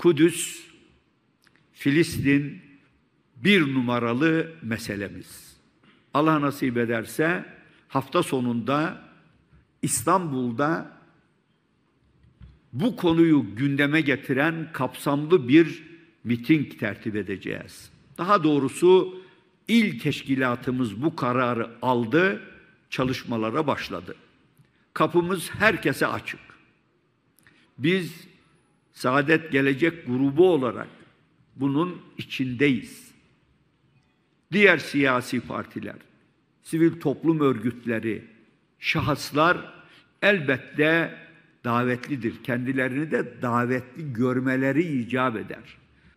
Kudüs, Filistin bir numaralı meselemiz. Allah nasip ederse hafta sonunda İstanbul'da bu konuyu gündeme getiren kapsamlı bir miting tertip edeceğiz. Daha doğrusu il teşkilatımız bu kararı aldı, çalışmalara başladı. Kapımız herkese açık. Biz Saadet Gelecek grubu olarak bunun içindeyiz. Diğer siyasi partiler, sivil toplum örgütleri, şahıslar elbette davetlidir. Kendilerini de davetli görmeleri icap eder.